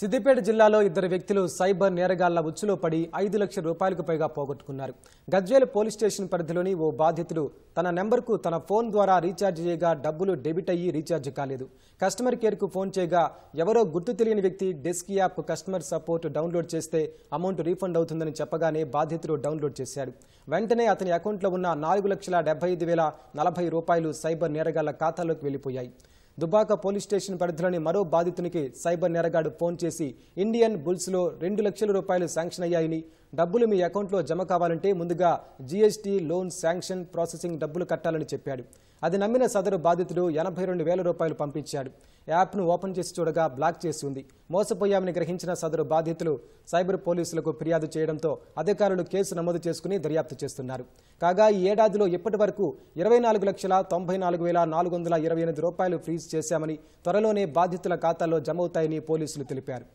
సిద్దిపేట జిల్లాలో ఇద్దరు వ్యక్తులు సైబర్ నేరగాళ్ల ఉచ్చులో పడి ఐదు లక్షల రూపాయలకు పైగా పోగొట్టుకున్నారు గజ్వేల్ పోలీస్ స్టేషన్ పరిధిలోని ఓ బాధితుడు తన నెంబర్కు తన ఫోన్ ద్వారా రీఛార్జ్ చేయగా డబ్బులు డెబిట్ అయ్యి రీఛార్జ్ కాలేదు కస్టమర్ కేర్కు ఫోన్ చేయగా ఎవరో గుర్తు తెలియని వ్యక్తి desk app customer support download చేస్తే అమౌంట్ రీఫండ్ అవుతుందని చెప్పగానే బాధితుడు డౌన్లోడ్ చేశాడు వెంటనే అతని అకౌంట్లో ఉన్న నాలుగు లక్షల డెబ్బై ఐదు వేల నలభై రూపాయలు సైబర్ నేరగాళ్ల ఖాతాలోకి వెళ్లిపోయాయి దుబాక పోలీస్ స్టేషన్ పరిధిలోని మరో బాధితునికి సైబర్ నేరగాడు ఫోన్ చేసి ఇండియన్ బుల్స్లో రెండు లక్షల రూపాయలు శాంక్షన్ అయ్యాయని డబ్బులు మీ అకౌంట్లో జమ కావాలంటే ముందుగా జీఎస్టీ లోన్ శాంక్షన్ ప్రాసెసింగ్ డబ్బులు కట్టాలని చెప్పాడు అది నమ్మిన సదరు బాధితుడు ఎనభై రెండు వేల రూపాయలు పంపించాడు యాప్ను ఓపెన్ చేసి చూడగా బ్లాక్ చేసి ఉంది మోసపోయామని గ్రహించిన సదరు బాధితులు సైబర్ పోలీసులకు ఫిర్యాదు చేయడంతో అధికారులు కేసు నమోదు చేసుకుని దర్యాప్తు చేస్తున్నారు కాగా ఈ ఏడాదిలో ఇప్పటి వరకు ఇరవై నాలుగు లక్షల తొంభై నాలుగు వేల నాలుగు వందల ఇరవై ఎనిమిది రూపాయలు ఫ్రీజ్ చేశామని త్వరలోనే బాధితుల ఖాతాలో జమవుతాయని పోలీసులు తెలిపారు